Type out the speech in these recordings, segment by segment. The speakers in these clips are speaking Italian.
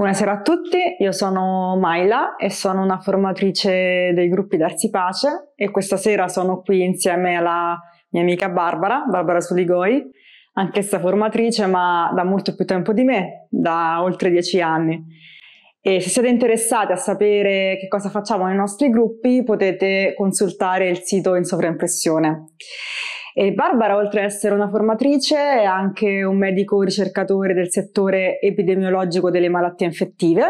Buonasera a tutti, io sono Maila e sono una formatrice dei gruppi Darsi Pace e questa sera sono qui insieme alla mia amica Barbara, Barbara Suligoi, anch'essa formatrice ma da molto più tempo di me, da oltre dieci anni. E se siete interessati a sapere che cosa facciamo nei nostri gruppi potete consultare il sito in sovraimpressione. E Barbara, oltre ad essere una formatrice, è anche un medico ricercatore del settore epidemiologico delle malattie infettive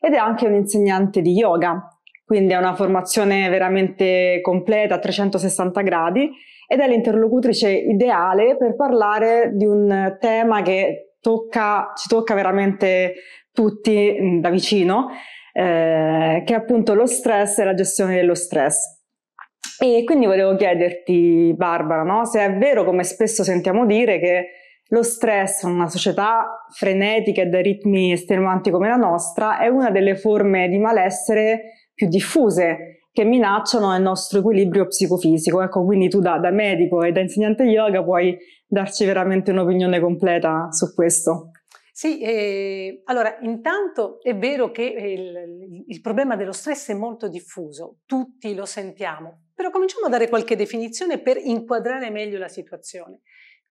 ed è anche un insegnante di yoga. Quindi è una formazione veramente completa a 360 gradi ed è l'interlocutrice ideale per parlare di un tema che tocca, ci tocca veramente tutti mm, da vicino, eh, che è appunto lo stress e la gestione dello stress. E quindi volevo chiederti, Barbara, no? se è vero, come spesso sentiamo dire, che lo stress in una società frenetica e da ritmi estenuanti come la nostra è una delle forme di malessere più diffuse che minacciano il nostro equilibrio psicofisico. Ecco, quindi tu da, da medico e da insegnante yoga puoi darci veramente un'opinione completa su questo. Sì, eh, allora intanto è vero che il, il, problema dello stress è molto diffuso, tutti lo sentiamo, però cominciamo a dare qualche definizione per inquadrare meglio la situazione.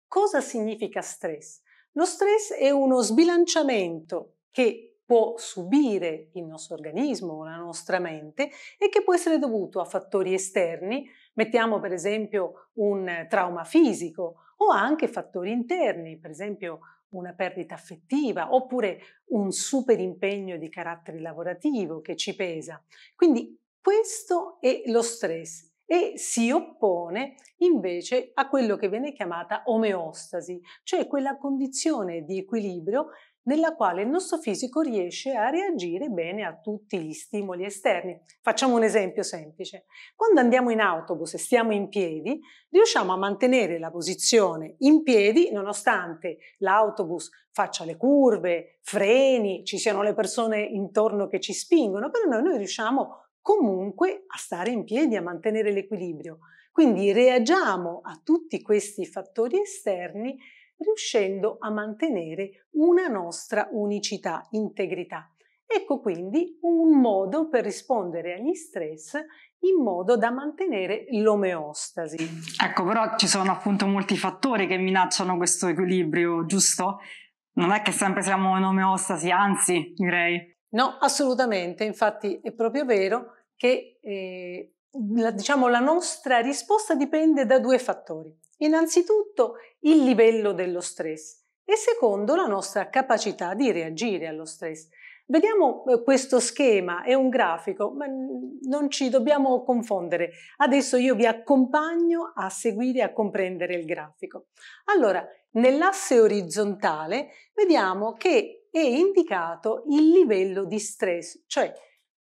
Cosa significa stress? Lo stress è uno sbilanciamento che può subire il nostro organismo, la nostra mente e che può essere dovuto a fattori esterni, mettiamo per esempio un trauma fisico o anche fattori interni, per esempio una perdita affettiva oppure un super impegno di carattere lavorativo che ci pesa. Quindi questo è lo stress e si oppone invece a quello che viene chiamata omeostasi, cioè quella condizione di equilibrio nella quale il nostro fisico riesce a reagire bene a tutti gli stimoli esterni. Facciamo un esempio semplice. Quando andiamo in autobus e stiamo in piedi, riusciamo a mantenere la posizione in piedi nonostante l'autobus faccia le curve, freni, ci siano le persone intorno che ci spingono, però noi, noi riusciamo comunque a stare in piedi, a mantenere l'equilibrio. Quindi reagiamo a tutti questi fattori esterni riuscendo a mantenere una nostra unicità, integrità. Ecco quindi un modo per rispondere agli stress in modo da mantenere l'omeostasi. Ecco, però ci sono appunto molti fattori che minacciano questo equilibrio, giusto? Non è che sempre siamo in omeostasi, anzi, direi. No, assolutamente, infatti è proprio vero che eh, la, diciamo, la nostra risposta dipende da due fattori. Innanzitutto il livello dello stress e secondo la nostra capacità di reagire allo stress. Vediamo eh, questo schema, è un grafico, ma non ci dobbiamo confondere. Adesso io vi accompagno a seguire e a comprendere il grafico. Allora, nell'asse orizzontale vediamo che è indicato il livello di stress, cioè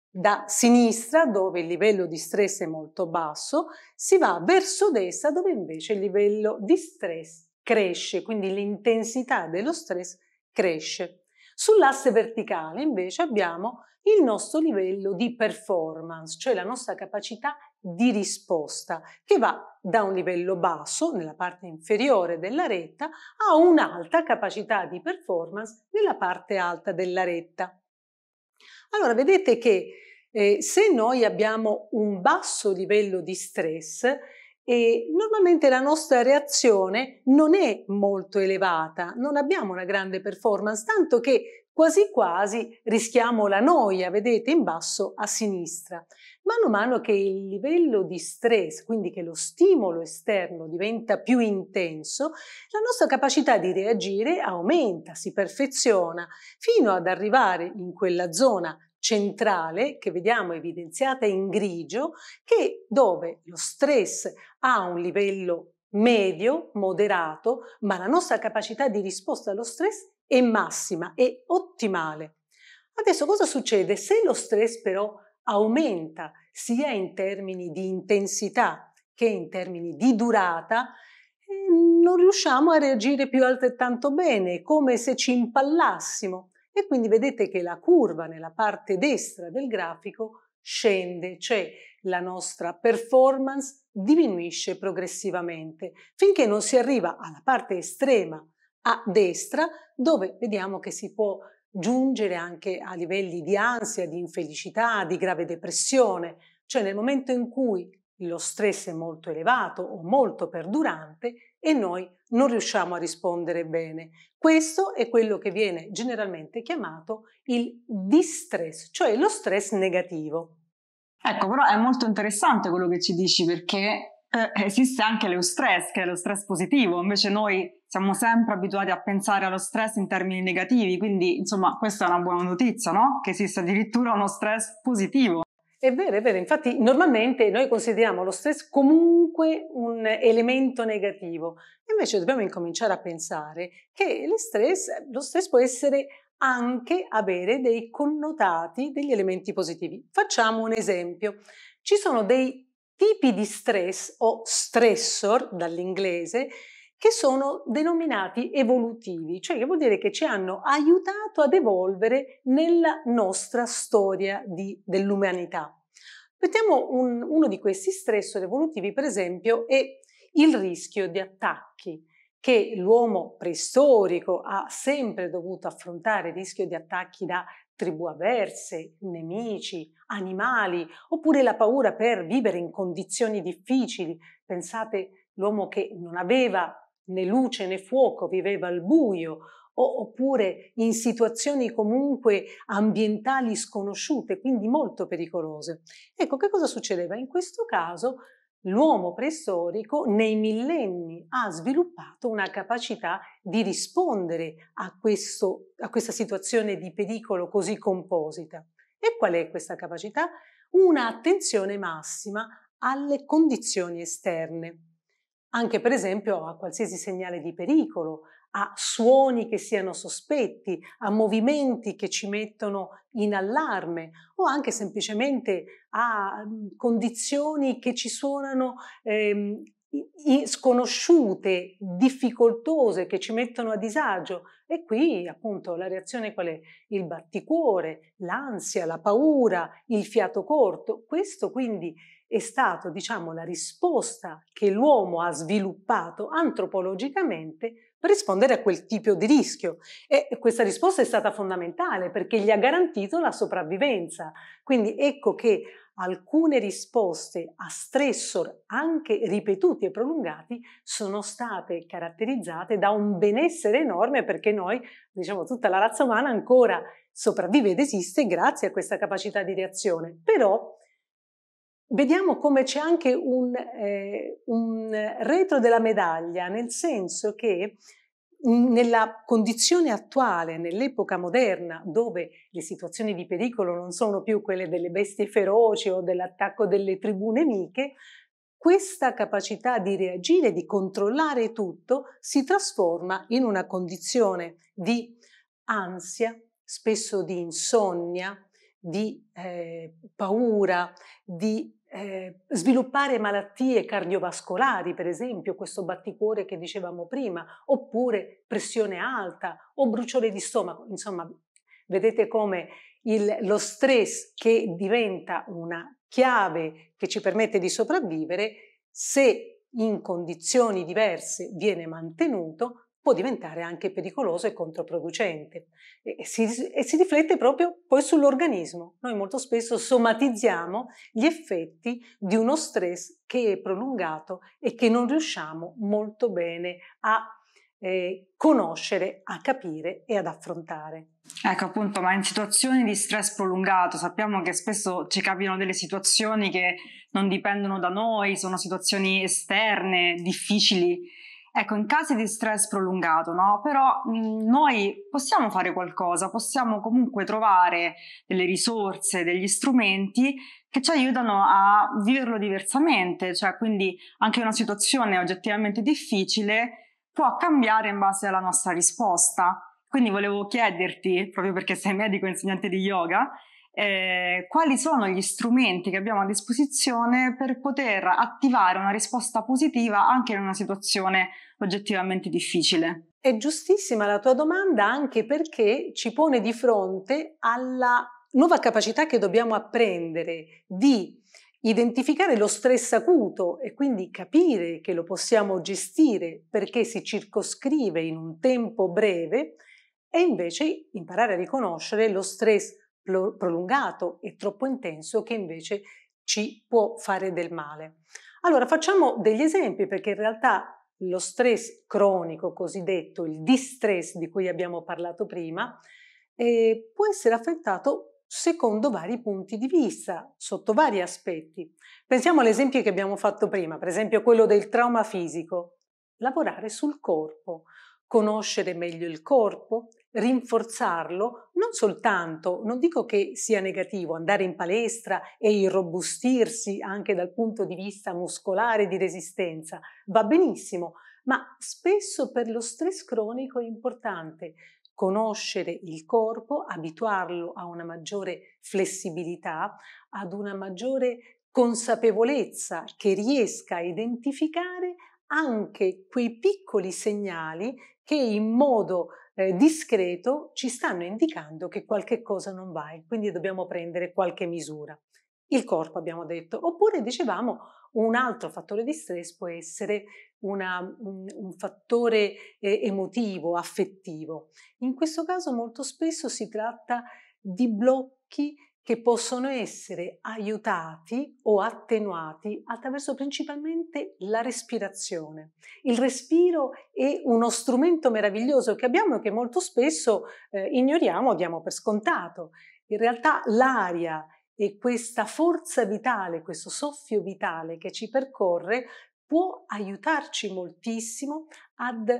da sinistra dove il livello di stress è molto basso si va verso destra dove invece il livello di stress cresce, quindi l'intensità dello stress cresce. Sull'asse verticale invece abbiamo il nostro livello di performance, cioè la nostra capacità di di risposta che va da un livello basso nella parte inferiore della retta a un'alta capacità di performance nella parte alta della retta. Allora vedete che eh, se noi abbiamo un basso livello di stress, eh, normalmente la nostra reazione non è molto elevata, non abbiamo una grande performance, tanto che quasi quasi rischiamo la noia, vedete in basso a sinistra. Mano a mano che il livello di stress, quindi che lo stimolo esterno diventa più intenso, la nostra capacità di reagire aumenta, si perfeziona, fino ad arrivare in quella zona centrale che vediamo evidenziata in grigio, che dove lo stress ha un livello medio, moderato, ma la nostra capacità di risposta allo stress e massima e ottimale. Adesso cosa succede? Se lo stress però aumenta sia in termini di intensità che in termini di durata, eh, non riusciamo a reagire più altrettanto bene, come se ci impallassimo. E quindi vedete che la curva nella parte destra del grafico scende, cioè la nostra performance diminuisce progressivamente, finché non si arriva alla parte estrema a destra, dove vediamo che si può giungere anche a livelli di ansia, di infelicità, di grave depressione, cioè nel momento in cui lo stress è molto elevato o molto perdurante e noi non riusciamo a rispondere bene. Questo è quello che viene generalmente chiamato il distress, cioè lo stress negativo. Ecco, però è molto interessante quello che ci dici perché eh, esiste anche lo stress, che è lo stress positivo, invece noi siamo sempre abituati a pensare allo stress in termini negativi, quindi insomma questa è una buona notizia, no? Che esista addirittura uno stress positivo. È vero, è vero, infatti normalmente noi consideriamo lo stress comunque un elemento negativo, invece dobbiamo incominciare a pensare che stress, lo stress può essere anche avere dei connotati, degli elementi positivi. Facciamo un esempio, ci sono dei tipi di stress o stressor dall'inglese che sono denominati evolutivi, cioè che vuol dire che ci hanno aiutato ad evolvere nella nostra storia di, dell'umanità. Mettiamo un, uno di questi stressori evolutivi, per esempio, è il rischio di attacchi che l'uomo preistorico ha sempre dovuto affrontare, rischio di attacchi da tribù avverse, nemici, animali, oppure la paura per vivere in condizioni difficili. Pensate l'uomo che non aveva né luce né fuoco, viveva al buio, oppure in situazioni comunque ambientali sconosciute, quindi molto pericolose. Ecco, che cosa succedeva? In questo caso l'uomo preistorico nei millenni ha sviluppato una capacità di rispondere a, questo, a questa situazione di pericolo così composita. E qual è questa capacità? Una attenzione massima alle condizioni esterne anche per esempio a qualsiasi segnale di pericolo, a suoni che siano sospetti, a movimenti che ci mettono in allarme o anche semplicemente a mm, condizioni che ci suonano ehm, sconosciute, difficoltose, che ci mettono a disagio. E qui appunto la reazione qual è? Il batticuore, l'ansia, la paura, il fiato corto. Questo quindi è stato diciamo, la risposta che l'uomo ha sviluppato antropologicamente per rispondere a quel tipo di rischio. E questa risposta è stata fondamentale perché gli ha garantito la sopravvivenza. Quindi ecco che alcune risposte a stressor anche ripetuti e prolungati sono state caratterizzate da un benessere enorme perché noi, diciamo tutta la razza umana ancora sopravvive ed esiste grazie a questa capacità di reazione. Però vediamo come c'è anche un, eh, un, retro della medaglia, nel senso che mm, nella condizione attuale, nell'epoca moderna, dove le situazioni di pericolo non sono più quelle delle bestie feroci o dell'attacco delle tribù nemiche, questa capacità di reagire, di controllare tutto, si trasforma in una condizione di ansia, spesso di insonnia, di eh, paura, di eh, sviluppare malattie cardiovascolari, per esempio questo batticuore che dicevamo prima, oppure pressione alta o bruciore di stomaco. Insomma, vedete come il, lo stress che diventa una chiave che ci permette di sopravvivere, se in condizioni diverse viene mantenuto, può diventare anche pericoloso e controproducente e si, e si riflette proprio poi sull'organismo. Noi molto spesso somatizziamo gli effetti di uno stress che è prolungato e che non riusciamo molto bene a eh, conoscere, a capire e ad affrontare. Ecco appunto, ma in situazioni di stress prolungato sappiamo che spesso ci capitano delle situazioni che non dipendono da noi, sono situazioni esterne, difficili Ecco, in casi di stress prolungato, no? Però mh, mhmm, noi possiamo fare qualcosa, possiamo comunque trovare delle risorse, degli strumenti che ci aiutano a viverlo diversamente, cioè quindi anche una situazione oggettivamente difficile può cambiare in base alla nostra risposta. Quindi volevo chiederti, proprio perché sei medico e insegnante di yoga, eh, quali sono gli strumenti che abbiamo a disposizione per poter attivare una risposta positiva anche in una situazione oggettivamente difficile. È giustissima la tua domanda anche perché ci pone di fronte alla nuova capacità che dobbiamo apprendere di identificare lo stress acuto e quindi capire che lo possiamo gestire perché si circoscrive in un tempo breve e invece imparare a riconoscere lo stress prolungato e troppo intenso che invece ci può fare del male. Allora facciamo degli esempi perché in realtà lo stress cronico cosiddetto, il distress di cui abbiamo parlato prima, eh, può essere affrontato secondo vari punti di vista, sotto vari aspetti. Pensiamo all'esempio che abbiamo fatto prima, per esempio quello del trauma fisico. Lavorare sul corpo, conoscere meglio il corpo, rinforzarlo non soltanto, non dico che sia negativo andare in palestra e irrobustirsi anche dal punto di vista muscolare di resistenza, va benissimo, ma spesso per lo stress cronico è importante conoscere il corpo, abituarlo a una maggiore flessibilità, ad una maggiore consapevolezza che riesca a identificare anche quei piccoli segnali che in modo eh, discreto ci stanno indicando che qualche cosa non va e quindi dobbiamo prendere qualche misura. Il corpo abbiamo detto, oppure dicevamo un altro fattore di stress può essere una, un fattore eh, emotivo, affettivo. In questo caso molto spesso si tratta di blocchi che possono essere aiutati o attenuati attraverso principalmente la respirazione. Il respiro è uno strumento meraviglioso che abbiamo e che molto spesso eh, ignoriamo o diamo per scontato. In realtà l'aria e questa forza vitale, questo soffio vitale che ci percorre può aiutarci moltissimo ad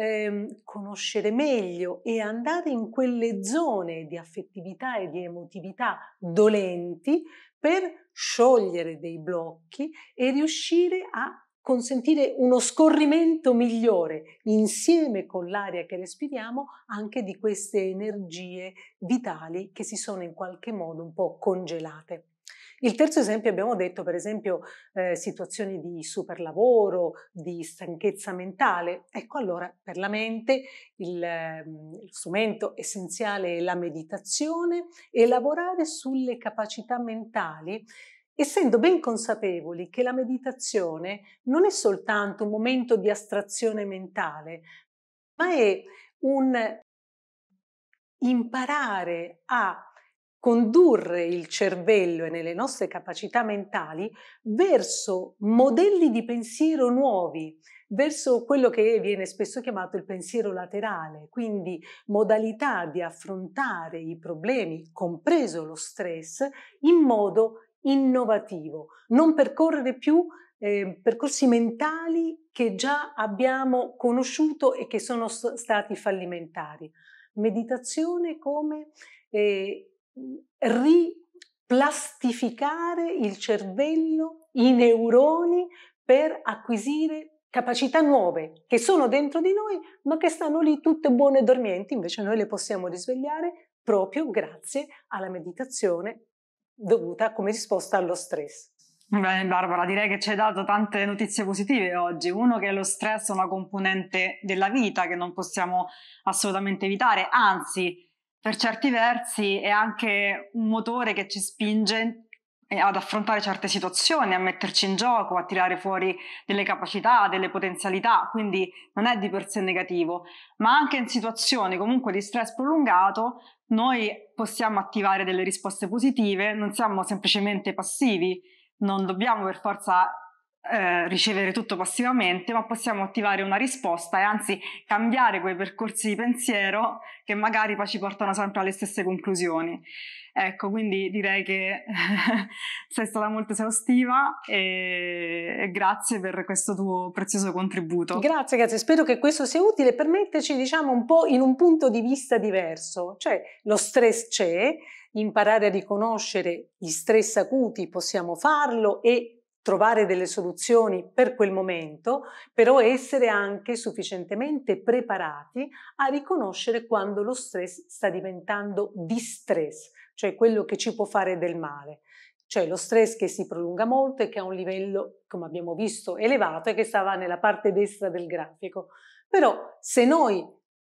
Ehm, conoscere meglio e andare in quelle zone di affettività e di emotività dolenti per sciogliere dei blocchi e riuscire a consentire uno scorrimento migliore insieme con l'aria che respiriamo anche di queste energie vitali che si sono in qualche modo un po' congelate. Il terzo esempio abbiamo detto, per esempio, eh, situazioni di superlavoro, di stanchezza mentale. Ecco allora, per la mente il, eh, lo strumento essenziale è la meditazione e lavorare sulle capacità mentali essendo ben consapevoli che la meditazione non è soltanto un momento di astrazione mentale, ma è un imparare a condurre il cervello e nelle nostre capacità mentali verso modelli di pensiero nuovi, verso quello che viene spesso chiamato il pensiero laterale, quindi modalità di affrontare i problemi, compreso lo stress, in modo innovativo, non percorrere più eh, percorsi mentali che già abbiamo conosciuto e che sono stati fallimentari. Meditazione come eh, riplastificare il cervello, i neuroni per acquisire capacità nuove che sono dentro di noi ma che stanno lì tutte buone e dormienti, invece noi le possiamo risvegliare proprio grazie alla meditazione dovuta come risposta allo stress. Bene Barbara, direi che ci hai dato tante notizie positive oggi. Uno che lo stress è una componente della vita che non possiamo assolutamente evitare, anzi per certi versi è anche un motore che ci spinge eh, ad affrontare certe situazioni, a metterci in gioco, a tirare fuori delle capacità, delle potenzialità, quindi non è di per sé negativo, ma anche in situazioni comunque di stress prolungato noi possiamo attivare delle risposte positive, non siamo semplicemente passivi, non dobbiamo per forza eh, ricevere tutto passivamente, ma possiamo attivare una risposta e anzi cambiare quei percorsi di pensiero che magari poi ci portano sempre alle stesse conclusioni. Ecco, quindi direi che sei stata molto esaustiva e grazie per questo tuo prezioso contributo. Grazie, grazie. Spero che questo sia utile per metterci, diciamo, un po' in un punto di vista diverso. Cioè, lo stress c'è, imparare a riconoscere gli stress acuti possiamo farlo e trovare delle soluzioni per quel momento, però essere anche sufficientemente preparati a riconoscere quando lo stress sta diventando distress, cioè quello che ci può fare del male cioè lo stress che si prolunga molto e che ha un livello, come abbiamo visto, elevato e che stava nella parte destra del grafico. Però se noi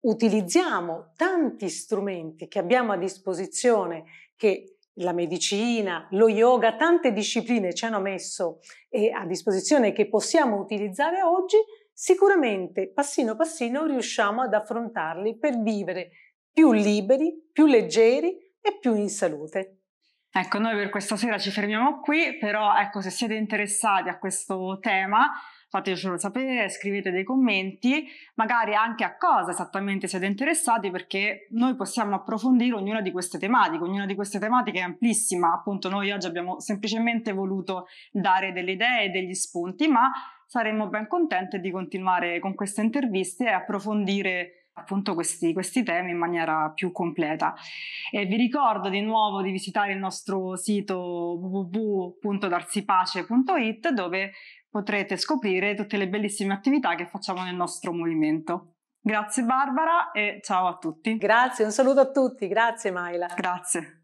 utilizziamo tanti strumenti che abbiamo a disposizione che la medicina, lo yoga, tante discipline ci hanno messo eh, a disposizione che possiamo utilizzare oggi, sicuramente passino passino riusciamo ad affrontarli per vivere più liberi, più leggeri e più in salute. Ecco, noi per questa sera ci fermiamo qui, però ecco, se siete interessati a questo tema, fatecelo sapere, scrivete dei commenti, magari anche a cosa esattamente siete interessati, perché noi possiamo approfondire ognuna di queste tematiche, ognuna di queste tematiche è amplissima, appunto noi oggi abbiamo semplicemente voluto dare delle idee e degli spunti, ma saremmo ben contenti di continuare con queste interviste e approfondire appunto questi, questi, temi in maniera più completa. E vi ricordo di nuovo di visitare il nostro sito www.darsipace.it dove potrete scoprire tutte le bellissime attività che facciamo nel nostro movimento. Grazie Barbara e ciao a tutti. Grazie, un saluto a tutti, grazie Maila. Grazie.